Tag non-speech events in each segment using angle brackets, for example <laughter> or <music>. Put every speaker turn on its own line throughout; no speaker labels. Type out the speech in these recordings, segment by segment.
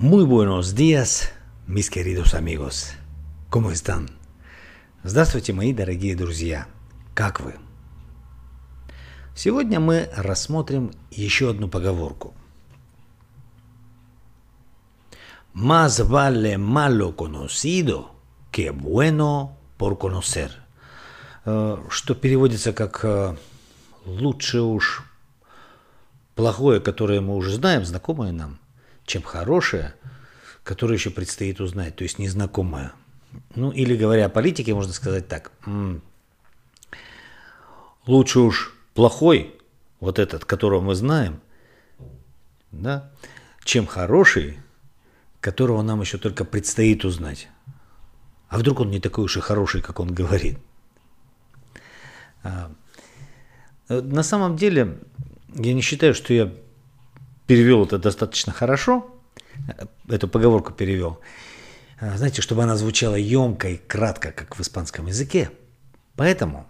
Muy buenos días, mis queridos amigos. ¿Cómo están? Здравствуйте, мои дорогие друзья. Как вы? Сегодня мы рассмотрим еще одну поговорку. Más vale malo conocido que bueno por conocer. Э, что переводится как э, лучше уж плохое, которое мы уже знаем, знакомое нам – чем хорошее, которое еще предстоит узнать, то есть незнакомое. Ну или говоря о политике, можно сказать так. Лучше уж плохой, вот этот, которого мы знаем, да, чем хороший, которого нам еще только предстоит узнать. А вдруг он не такой уж и хороший, как он говорит? А, э, на самом деле, я не считаю, что я перевел это достаточно хорошо, эту поговорку перевел, а, знаете, чтобы она звучала емко и кратко, как в испанском языке. Поэтому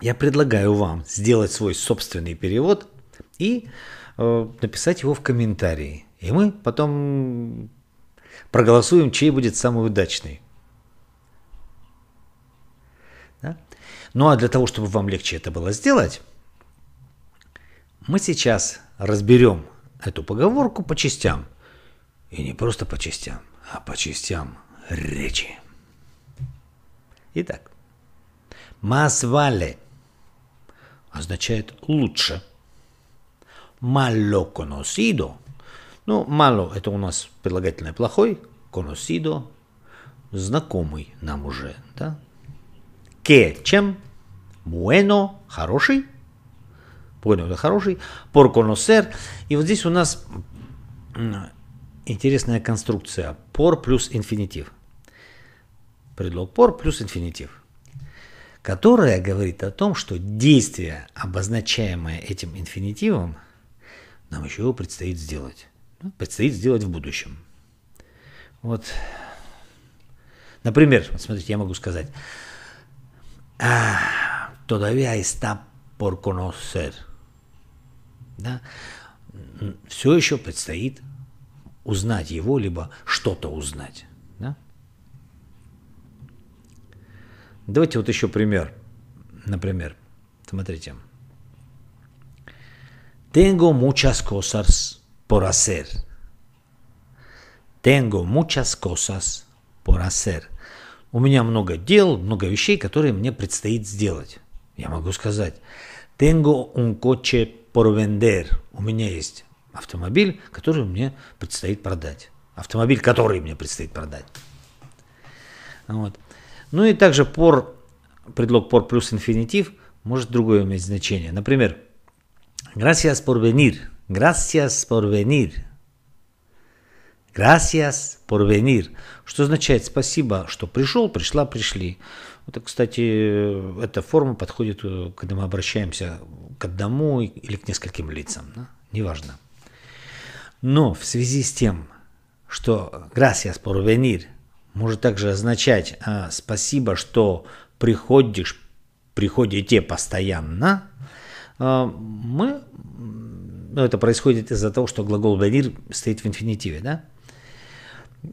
я предлагаю вам сделать свой собственный перевод и э, написать его в комментарии. И мы потом проголосуем, чей будет самый удачный. Да? Ну а для того, чтобы вам легче это было сделать, мы сейчас разберем эту поговорку по частям. И не просто по частям, а по частям речи. Итак, масвале означает лучше. Мало коносидо. Ну, мало это у нас прилагательное плохой. Коносидо знакомый нам уже, да? Ке чем? Муэно хороший понял, это хороший, por conocer. И вот здесь у нас интересная конструкция. Por плюс инфинитив. Предлог por плюс инфинитив. Которая говорит о том, что действие, обозначаемое этим инфинитивом, нам еще предстоит сделать. Ну, предстоит сделать в будущем. Вот. Например, смотрите, я могу сказать. todavía está por conocer да, все еще предстоит узнать его, либо что-то узнать. Да? Давайте вот еще пример. Например, смотрите. Tengo muchas cosas por hacer. Tengo muchas cosas por hacer. У меня много дел, много вещей, которые мне предстоит сделать. Я могу сказать, Tengo un coche por vender. У меня есть автомобиль, который мне предстоит продать. Автомобиль, который мне предстоит продать. Вот. Ну и также пор предлог пор плюс инфинитив может другое иметь значение. Например, gracias por venir. Gracias por venir. Gracias por venir. Что означает спасибо, что пришел, пришла, пришли. Это, кстати, эта форма подходит, э, когда мы обращаемся к одному или к нескольким лицам, да? неважно. Но в связи с тем, что «gracias por venir» может также означать а, «спасибо, что приходишь, приходите постоянно», а, мы, ну, это происходит из-за того, что глагол «venir» стоит в инфинитиве, да?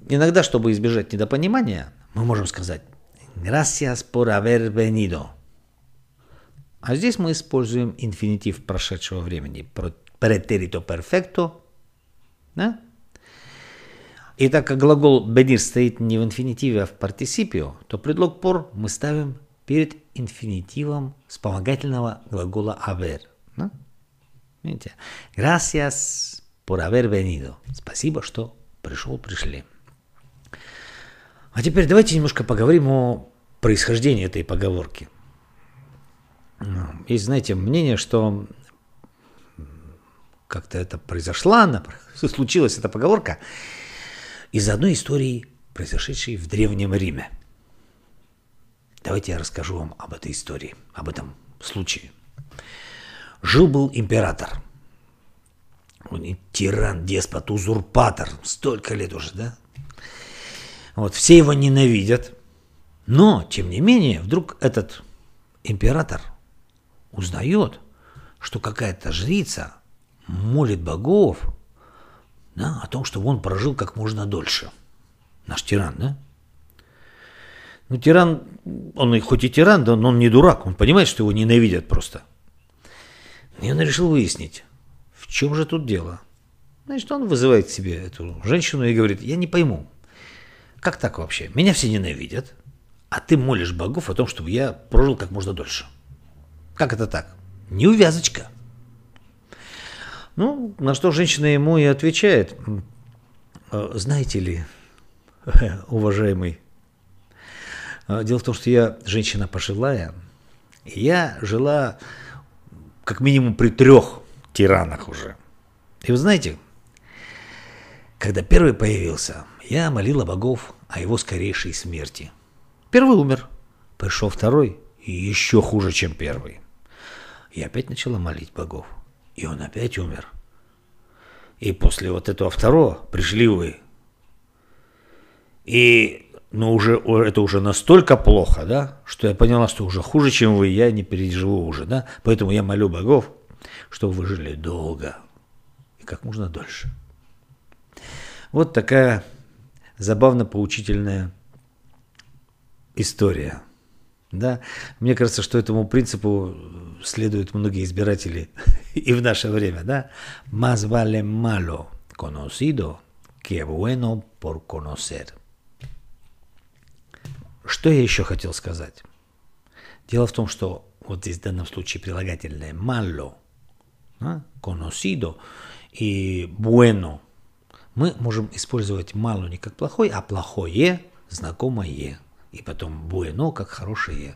Иногда, чтобы избежать недопонимания, мы можем сказать Gracias por haber venido. А здесь мы используем инфинитив прошедшего времени. Претерито перфекто. Да? И так как глагол venir стоит не в инфинитиве, а в партисипио, то предлог пор мы ставим перед инфинитивом вспомогательного глагола авер, Да? Видите? Gracias por haber venido. Спасибо, что пришел, пришли. А теперь давайте немножко поговорим о происхождении этой поговорки. Ну, есть, знаете, мнение, что как-то это произошло, <laughs> случилась эта поговорка из одной истории, произошедшей в Древнем Риме. Давайте я расскажу вам об этой истории, об этом случае. Жил-был император. Он тиран, деспот, узурпатор. Столько лет уже, да? Вот, все его ненавидят. Но, тем не менее, вдруг этот император узнает, что какая-то жрица молит богов да, о том, чтобы он прожил как можно дольше. Наш тиран, да? Ну, тиран, он хоть и тиран, да, но он не дурак, он понимает, что его ненавидят просто. И он решил выяснить, в чем же тут дело. Значит, он вызывает к себе эту женщину и говорит, я не пойму, как так вообще? Меня все ненавидят, а ты молишь богов о том, чтобы я прожил как можно дольше. Как это так? Неувязочка. Ну, на что женщина ему и отвечает. «Э, знаете ли, <laughs> уважаемый, э, дело в том, что я женщина пожилая, и я жила как минимум при трех тиранах уже. И вы знаете, когда первый появился – я молила богов о его скорейшей смерти. Первый умер. Пришел второй, и еще хуже, чем первый. Я опять начала молить богов, и он опять умер. И после вот этого второго пришли вы. И но ну, уже это уже настолько плохо, да, что я поняла, что уже хуже, чем вы, я не переживу уже, да. Поэтому я молю богов, чтобы вы жили долго и как можно дольше. Вот такая забавно-поучительная история. Да? Мне кажется, что этому принципу следуют многие избиратели <laughs> и в наше время. Да? Más vale malo conocido que bueno por conocer. Что я еще хотел сказать? Дело в том, что вот здесь в данном случае прилагательное malo, а? conocido и bueno – мы можем использовать мало не как плохой, а плохое, знакомое. И потом буэно как хорошее.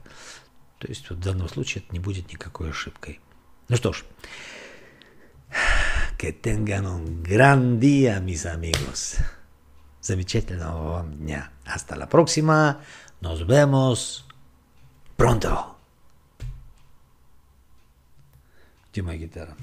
То есть в данном случае это не будет никакой ошибкой. Ну что ж, que tengan un gran día, mis amigos. Замечательного вам дня. Hasta la próxima. Nos vemos pronto. Где моя гитара?